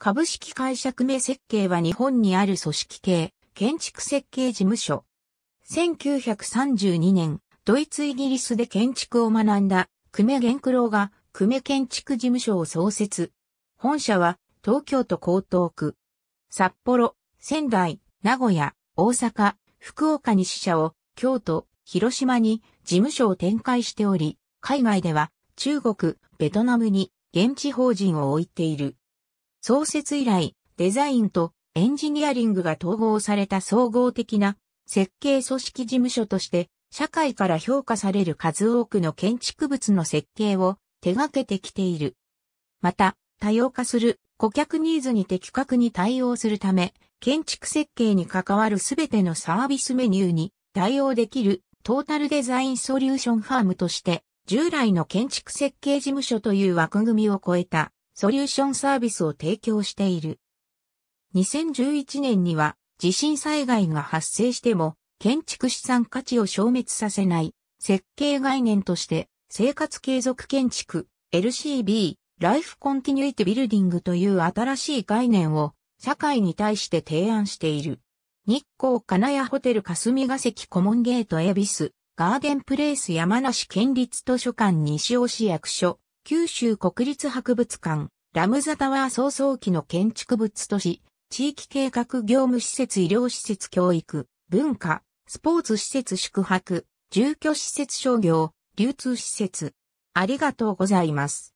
株式会社久米設計は日本にある組織系建築設計事務所。1932年、ドイツイギリスで建築を学んだ久米玄九郎が久米建築事務所を創設。本社は東京都江東区、札幌、仙台、名古屋、大阪、福岡に支社を、京都、広島に事務所を展開しており、海外では中国、ベトナムに現地法人を置いている。創設以来、デザインとエンジニアリングが統合された総合的な設計組織事務所として社会から評価される数多くの建築物の設計を手掛けてきている。また、多様化する顧客ニーズに的確に対応するため、建築設計に関わるすべてのサービスメニューに対応できるトータルデザインソリューションファームとして、従来の建築設計事務所という枠組みを超えたソリューションサービスを提供している。2011年には地震災害が発生しても建築資産価値を消滅させない設計概念として生活継続建築 LCB ライフコンティニュイティビルディングという新しい概念を社会に対して提案している。日光金谷ホテル霞ヶ関コモンゲートエビスガーデンプレイス山梨県立図書館西尾市役所九州国立博物館、ラムザタワー早々期の建築物都市、地域計画業務施設医療施設教育、文化、スポーツ施設宿泊、住居施設商業、流通施設。ありがとうございます。